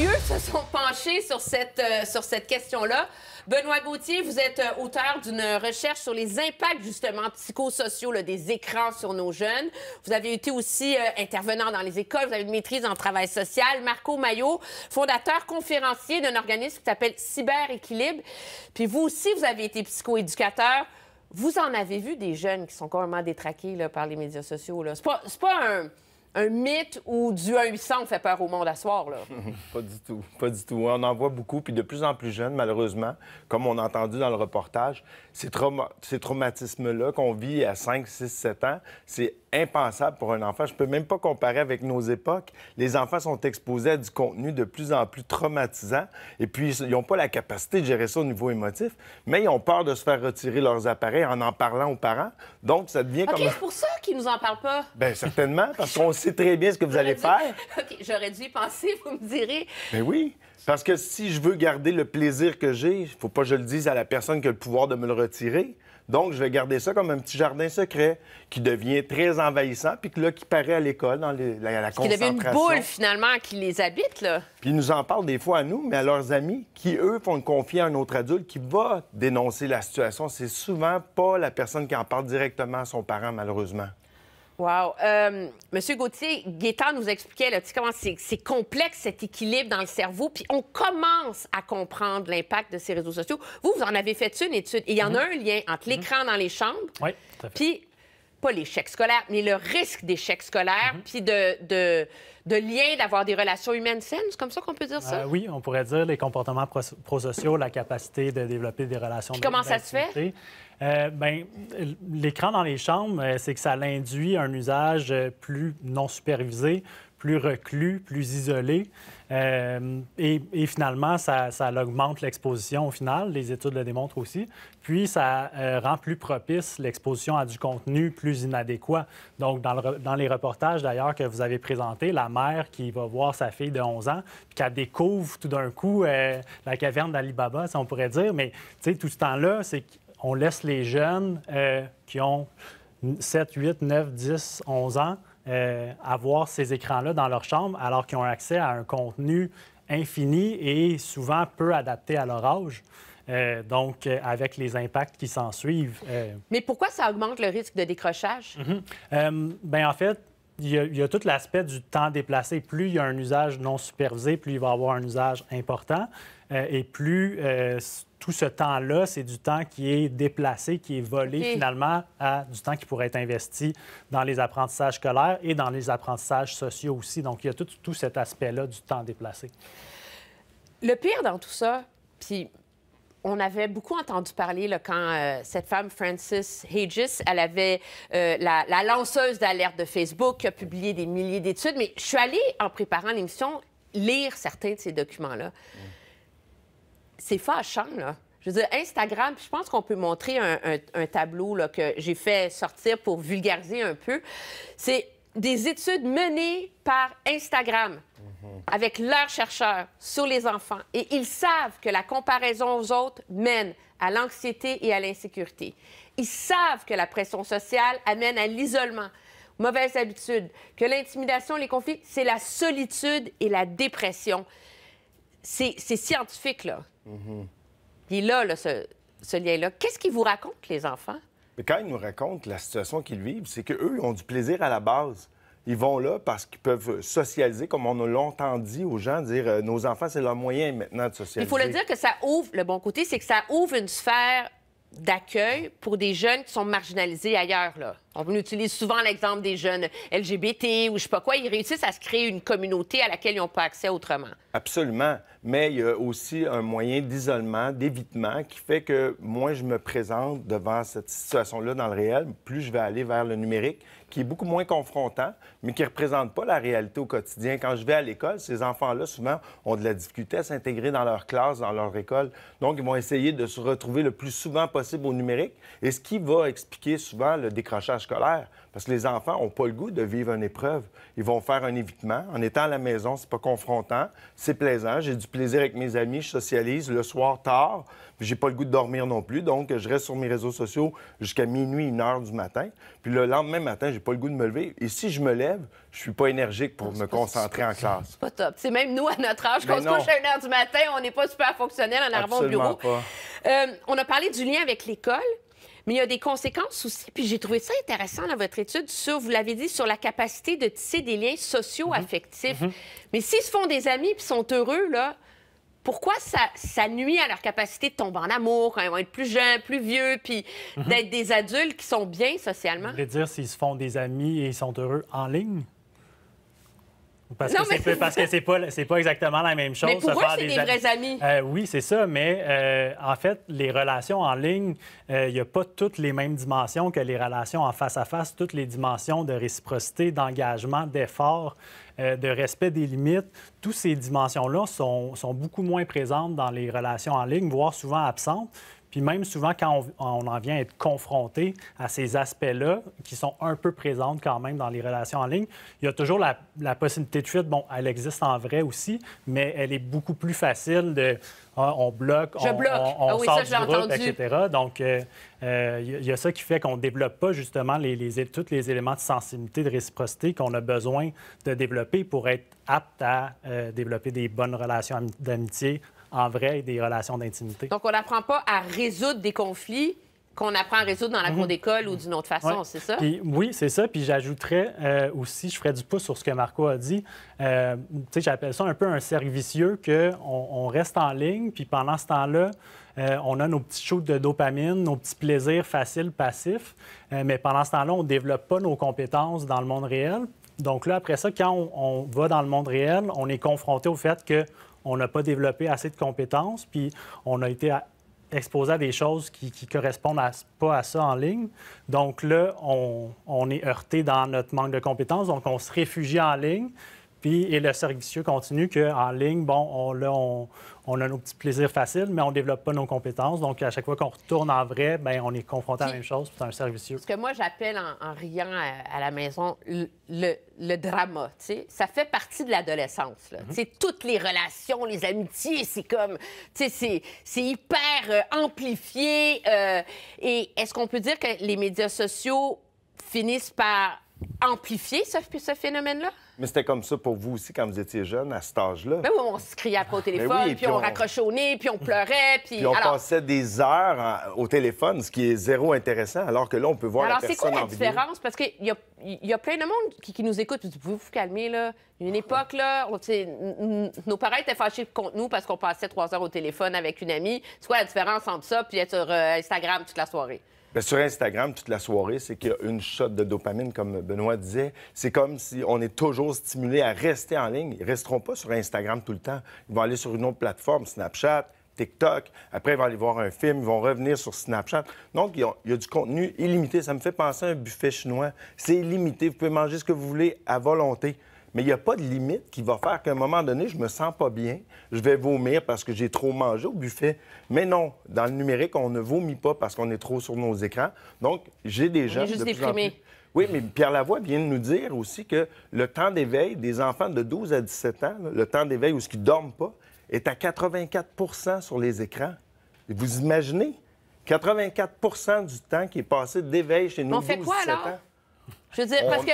eux se sont penchés sur cette, euh, sur cette question-là. Benoît Gauthier, vous êtes euh, auteur d'une recherche sur les impacts justement psychosociaux des écrans sur nos jeunes. Vous avez été aussi euh, intervenant dans les écoles, vous avez une maîtrise en travail social. Marco Maillot, fondateur conférencier d'un organisme qui s'appelle Cyberéquilibre. Puis vous aussi, vous avez été psychoéducateur. Vous en avez vu des jeunes qui sont complètement détraqués par les médias sociaux. Ce C'est pas, pas un un mythe ou du 1-800 fait peur au monde à soir, là? pas du tout, pas du tout. On en voit beaucoup, puis de plus en plus jeunes, malheureusement, comme on a entendu dans le reportage, ces, ces traumatismes-là qu'on vit à 5, 6, 7 ans, c'est impensable pour un enfant. Je ne peux même pas comparer avec nos époques. Les enfants sont exposés à du contenu de plus en plus traumatisant et puis ils n'ont pas la capacité de gérer ça au niveau émotif, mais ils ont peur de se faire retirer leurs appareils en en parlant aux parents. Donc, ça devient comme... comme... c'est pour ça qu'ils nous en parlent pas. Bien, certainement, parce qu'on sait très bien ce que vous allez faire. OK, j'aurais dû y penser, vous me direz. Mais ben oui, parce que si je veux garder le plaisir que j'ai, il faut pas que je le dise à la personne qui a le pouvoir de me le retirer. Donc, je vais garder ça comme un petit jardin secret qui devient très envahissant, puis que là, qui paraît à l'école, dans la, la Qui devient une boule, finalement, qui les habite, là. Puis ils nous en parlent des fois à nous, mais à leurs amis, qui, eux, font confier à un autre adulte qui va dénoncer la situation. C'est souvent pas la personne qui en parle directement à son parent, malheureusement. Wow. Euh, Monsieur Gauthier, Guetta nous expliquait là, comment c'est complexe cet équilibre dans le cerveau, puis on commence à comprendre l'impact de ces réseaux sociaux. Vous, vous en avez fait une étude. Il y en a mhm. un lien entre mhm. l'écran dans les chambres, oui, puis pas l'échec scolaire, mais le risque d'échec scolaire, mhm. puis de, de, de lien, d'avoir des relations humaines saines. C'est comme ça qu'on peut dire ça? Euh, oui, on pourrait dire les comportements prosociaux, la capacité de développer des relations... comment ça se fait? Euh, ben, l'écran dans les chambres, euh, c'est que ça l'induit un usage plus non supervisé, plus reclus, plus isolé. Euh, et, finalement, ça, ça augmente l'exposition au final, les études le démontrent aussi. Puis, ça euh, rend plus propice l'exposition à du contenu plus inadéquat. Donc, dans, les reportages d'ailleurs que vous avez présentés, la mère qui va voir sa fille de 11 ans, puis qu'elle découvre tout d'un coup euh, la caverne d'Alibaba, si on pourrait dire, mais tout ce temps-là, c'est qu'on laisse les jeunes qui ont 7, 8, 9, 10, 11 ans avoir euh, ces écrans-là dans leur chambre alors qu'ils ont accès à un contenu infini et souvent peu adapté à leur âge. Euh, donc, euh, avec les impacts qui s'en suivent. Mais pourquoi ça augmente le risque de décrochage? Mhm. ben, en fait, il y, a, il y, a, tout l'aspect du temps déplacé. Plus il y a un usage non supervisé, plus il va y avoir un usage important. Euh, et plus euh, tout ce temps-là, c'est du temps qui est déplacé, qui est volé finalement à du temps qui pourrait être investi dans les apprentissages scolaires et dans les apprentissages sociaux aussi. Donc, il y a tout, cet aspect-là du temps déplacé. Le pire dans tout ça, puis on avait beaucoup entendu parler quand euh, cette femme, Frances Hages, elle avait la, lanceuse d'alerte de Facebook qui a publié des milliers d'études, mais je suis allée, en préparant l'émission, lire certains de ces documents-là. Mm c'est fâchant, là. Je Instagram, je pense qu'on peut montrer un, tableau que j'ai fait sortir pour vulgariser un peu. C'est des études menées par Instagram mm-hmm. avec leurs chercheurs sur les enfants. Et ils savent que la comparaison aux autres mène à l'anxiété et à l'insécurité. Ils savent que la pression sociale amène à l'isolement, mauvaise habitude, que l'intimidation, les conflits, c'est la solitude et la dépression. C'est scientifique, là. Il est là, ce, lien-là. Qu'est-ce qu'ils vous racontent, les enfants? quand ils nous racontent la situation qu'ils vivent, c'est qu'eux, ils ont du plaisir à la base. Ils vont là parce qu'ils peuvent socialiser, comme on a longtemps dit aux gens, dire euh, nos enfants, c'est leur moyen maintenant de socialiser. Il faut le dire que ça ouvre, le bon côté, c'est que ça ouvre une sphère d'accueil pour des jeunes qui sont marginalisés ailleurs. Là on utilise souvent l'exemple des jeunes LGBT ou je sais pas quoi, ils réussissent à se créer une communauté à laquelle ils n'ont pas accès autrement. Absolument. Mais il y a aussi un moyen d'isolement, d'évitement, qui fait que moins je me présente devant cette situation-là dans le réel, plus je vais aller vers le numérique, qui est beaucoup moins confrontant, mais qui ne représente pas la réalité au quotidien. Quand je vais à l'école, ces enfants-là, souvent, ont de la difficulté à s'intégrer dans leur classe, dans leur école. Donc, ils vont essayer de se retrouver le plus souvent possible au numérique, et ce qui va expliquer souvent le décrochage scolaire parce que les enfants n'ont pas le goût de vivre une épreuve. Ils vont faire un évitement. En étant à la maison, c'est pas confrontant, c'est plaisant. J'ai du plaisir avec mes amis, je socialise le soir tard, j'ai pas le goût de dormir non plus, donc je reste sur mes réseaux sociaux jusqu'à minuit, une heure du matin. Puis le lendemain matin, j'ai pas le goût de me lever. Et si je me lève, je suis pas énergique pour ah, me concentrer en classe. C'est pas top. C'est même nous, à notre âge, qu'on se couche à une heure du matin, on n'est pas super fonctionnel en arrivant au bureau. Euh, on a parlé du lien avec l'école. Mais il y a des conséquences aussi. Puis j'ai trouvé ça intéressant dans votre étude sur, vous l'avez dit, sur la capacité de tisser des liens sociaux affectifs. Mhm. Mhm. Mais s'ils se font des amis puis sont heureux, là, pourquoi ça, nuit à leur capacité de tomber en amour quand ils vont être plus jeunes, plus vieux, puis mhm. d'être des adultes qui sont bien socialement? Je dire s'ils se font des amis et ils sont heureux en ligne? Parce, que mais... c'est, parce que c'est pas, pas exactement la même chose. Mais pour eux, c'est des, vrais amis. Euh, oui, c'est ça, mais euh, en fait, les relations en ligne, il euh, n'y a pas toutes les mêmes dimensions que les relations en face à face, toutes les dimensions de réciprocité, d'engagement, d'effort, de respect des limites. Toutes ces dimensions-là sont, sont beaucoup moins présentes dans les relations en ligne, voire souvent absentes. Puis même souvent, quand on, en vient à être confronté à ces aspects-là, qui sont un peu présents quand même dans les relations en ligne, il y a toujours la, possibilité de fuite. Bon, elle existe en vrai aussi, mais elle est beaucoup plus facile de ah, on bloque, on, ah sort du groupe, etc. Donc, il euh, euh, y, a ça qui fait qu'on ne développe pas justement les, les, tous les éléments de sensibilité, de réciprocité qu'on a besoin de développer pour être apte à euh, développer des bonnes relations d'amitié en vrai des relations d'intimité. Donc, on n'apprend pas à résoudre des conflits qu'on apprend à résoudre dans la cour mhm. d'école ou d'une autre façon, c'est ça? oui, c'est ça. Puis j'ajouterais euh, aussi, je ferais du pouce sur ce que Marco a dit. Euh, tu sais, j'appelle ça un peu un servicieux qu'on on reste en ligne, puis pendant ce temps-là, euh, on a nos petits shoots de dopamine, nos petits plaisirs faciles, passifs, mais pendant ce temps-là, on ne développe pas nos compétences dans le monde réel. Donc là, après ça, quand on va dans le monde réel, on est confronté au fait que on n'a pas développé assez de compétences, puis on a été exposé à des choses qui, ne correspondent pas à ça en ligne. Donc là, on, on est heurté dans notre manque de compétences, donc on se réfugie en ligne et le servicieux vicieux continue qu'en ligne, bon, là, on, a nos petits plaisirs faciles, mais on développe pas nos compétences. Donc, à chaque fois qu'on retourne en vrai, bien, on est confronté à la même chose. C'est un cercle Ce que moi, j'appelle en, riant à, la maison le, drama, tu sais, ça fait partie de l'adolescence. Mhm. Tu sais, Toutes les relations, les amitiés, c'est comme, tu sais, c'est hyper euh, amplifié. Euh, et est-ce qu'on peut dire que les médias sociaux finissent par amplifier ce phénomène-là? Mais c'était comme ça pour vous aussi quand vous étiez jeune, à cet âge-là. Mais ben oui, on se criait après au ben téléphone, puis, on, raccrochait au nez, puis on pleurait. Puis, puis on passait des heures au téléphone, ce qui est zéro intéressant, alors que là, on peut voir alors, la personne Alors, c'est quoi la différence? Parce qu'il y a, plein de monde qui, nous écoute, vous vous calmez là. Il y a Une époque, là, nos parents étaient fâchés contre nous parce qu'on passait trois heures au téléphone avec une amie. C'est quoi la différence entre ça puis être sur euh, Instagram toute la soirée? Ben, sur Instagram, toute la soirée, c'est qu'il y a une shot de dopamine, comme Benoît disait. C'est comme si on est toujours stimulé à rester en ligne. Ils ne resteront pas sur Instagram tout le temps. Ils vont aller sur une autre plateforme, Snapchat, TikTok. Après, ils vont aller voir un film, ils vont revenir sur Snapchat. Donc, il y a du contenu illimité. Ça me fait penser à un buffet chinois. C'est illimité. Vous pouvez manger ce que vous voulez à volonté mais il n'y a pas de limite qui va faire qu'à un moment donné, je ne me sens pas bien, je vais vomir parce que j'ai trop mangé au buffet. Mais non, dans le numérique, on ne vomit pas parce qu'on est trop sur nos écrans. Donc, j'ai des gens... qui juste Oui, mais Pierre Lavoie vient de nous dire aussi que le temps d'éveil des enfants de 12 à 17 ans, le temps d'éveil où ils ne dorment pas, est à 84 sur les écrans. Vous imaginez? 84 du temps qui est passé d'éveil chez nos On fait 12, quoi 17 alors?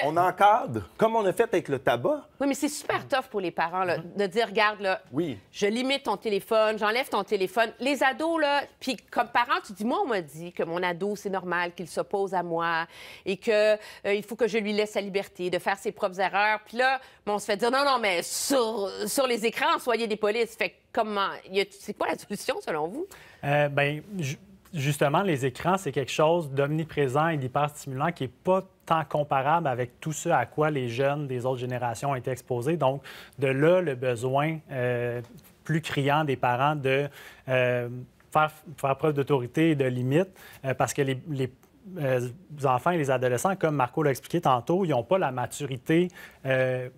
on, encadre, comme on a fait avec le tabac. Oui, mais c'est super tough pour les parents de dire, regarde, là, je limite ton téléphone, j'enlève ton téléphone. Les ados, là, puis comme parent, tu dis, moi, on m'a dit que mon ado, c'est normal qu'il s'oppose à moi et qu'il euh, faut que je lui laisse la liberté de faire ses propres erreurs. Puis là, on se fait dire, non, non, mais sur, les écrans, soyez des polices. Fait comment... C'est quoi la solution, selon vous? Euh, ben, justement, les écrans, c'est quelque chose d'omniprésent et stimulant qui n'est pas tant comparable avec tout ce à quoi les jeunes des autres générations ont été exposés. Donc, de là, le besoin euh, plus criant des parents de euh, faire, preuve d'autorité et de limite, euh, parce que les, enfants et les adolescents, comme Marco l'a expliqué tantôt, ils n'ont pas la maturité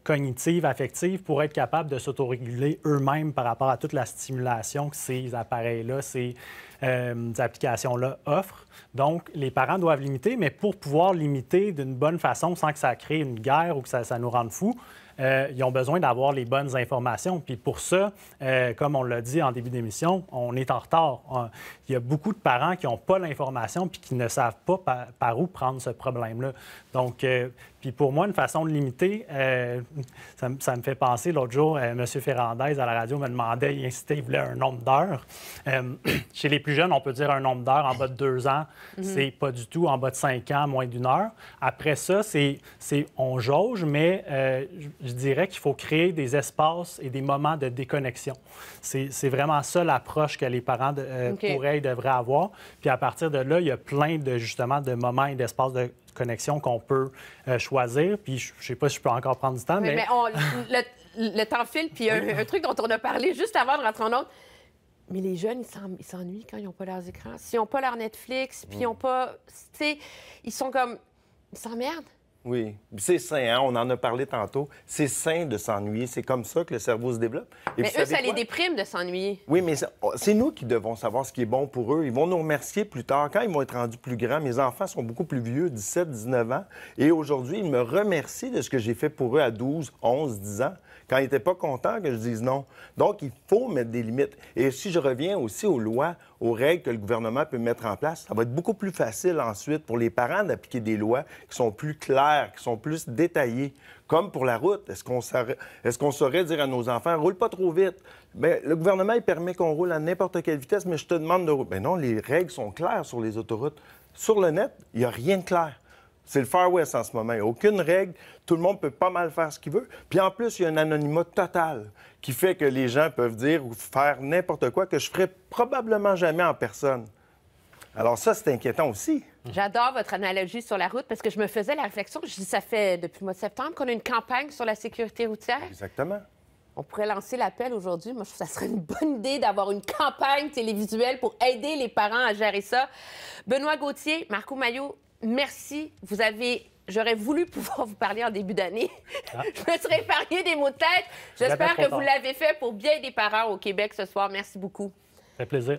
cognitive, affective pour être capables de s'autoréguler eux-mêmes par rapport à toute la stimulation que ces appareils-là, ces, euh, applications-là offrent. Donc, les parents doivent limiter, mais pour pouvoir limiter d'une bonne façon sans que ça crée une guerre ou que ça, ça nous rende fous, euh, ils ont besoin d'avoir les bonnes informations. Puis pour ça, euh, comme on l'a dit en début d'émission, on est en retard. Il y a beaucoup de parents qui n'ont pas l'information puis qui ne savent pas par, où prendre ce problème-là. Donc, euh, puis pour moi, une façon de limiter, euh, ça, me fait penser, l'autre jour, euh, M. Ferrandez à la radio me demandait, il incitait, il voulait un nombre d'heures. Euh, chez les plus jeunes, on peut dire un nombre d'heures en bas de deux ans, mhm. c'est pas du tout en bas de cinq ans, moins d'une heure. Après ça, c'est on jauge, mais je dirais qu'il faut créer des espaces et des moments de déconnexion. C'est vraiment ça l'approche que les parents pourraient devraient avoir. Puis à partir de là, il y a plein de, justement, de moments et d'espaces de connexion qu'on peut euh, choisir. Puis je ne sais pas si je peux encore prendre du temps, mais... le, temps file, puis un, truc dont on a parlé juste avant de rentrer en autre. Mais les jeunes, ils s'ennuient quand ils n'ont pas leurs écrans. S'ils n'ont pas leur Netflix, puis ils n'ont mm. pas... Tu sais, ils sont comme... Ils s'emmerdent. Oui, c'est sain, hein, on en a parlé tantôt. C'est sain de s'ennuyer, c'est comme ça que le cerveau se développe. mais eux, ça les déprime de s'ennuyer. Oui, mais oh, c'est nous qui devons savoir ce qui est bon pour eux. Ils vont nous remercier plus tard, quand ils vont être rendus plus grands. Mes enfants sont beaucoup plus vieux, 17, 19 ans. Et aujourd'hui, ils me remercient de ce que j'ai fait pour eux à 12, 11, 10 ans quand ils n'étaient pas contents que je dise non. Donc, il faut mettre des limites. Et si je reviens aussi aux lois, aux règles que le gouvernement peut mettre en place, ça va être beaucoup plus facile ensuite pour les parents d'appliquer des lois qui sont plus claires, qui sont plus détaillées. Comme pour la route, est-ce qu'on saurait, dire à nos enfants, roule pas trop vite? Bien, le gouvernement, il permet qu'on roule à n'importe quelle vitesse, mais je te demande de rouler. Bien non, les règles sont claires sur les autoroutes. Sur le net, il n'y a rien de clair. C'est le Far West en ce moment. aucune règle. Tout le monde peut pas mal faire ce qu'il veut. Puis en plus, il y a un anonymat total qui fait que les gens peuvent dire ou faire n'importe quoi que je ferais probablement jamais en personne. Alors ça, c'est inquiétant aussi. J'adore votre analogie sur la route parce que je me faisais la réflexion. Je dis, ça fait depuis le mois de septembre qu'on a une campagne sur la sécurité routière. Exactement. On pourrait lancer l'appel aujourd'hui. Moi, je trouve que ça serait une bonne idée d'avoir une campagne télévisuelle pour aider les parents à gérer ça. Benoît Gauthier, Marco Maillot, merci. Vous avez J'aurais voulu pouvoir vous parler en début d'année. Ah. je me serais épargné des mots de tête. J'espère que vous l'avez fait pour bien des parents au Québec ce soir. Merci beaucoup. Ça plaisir.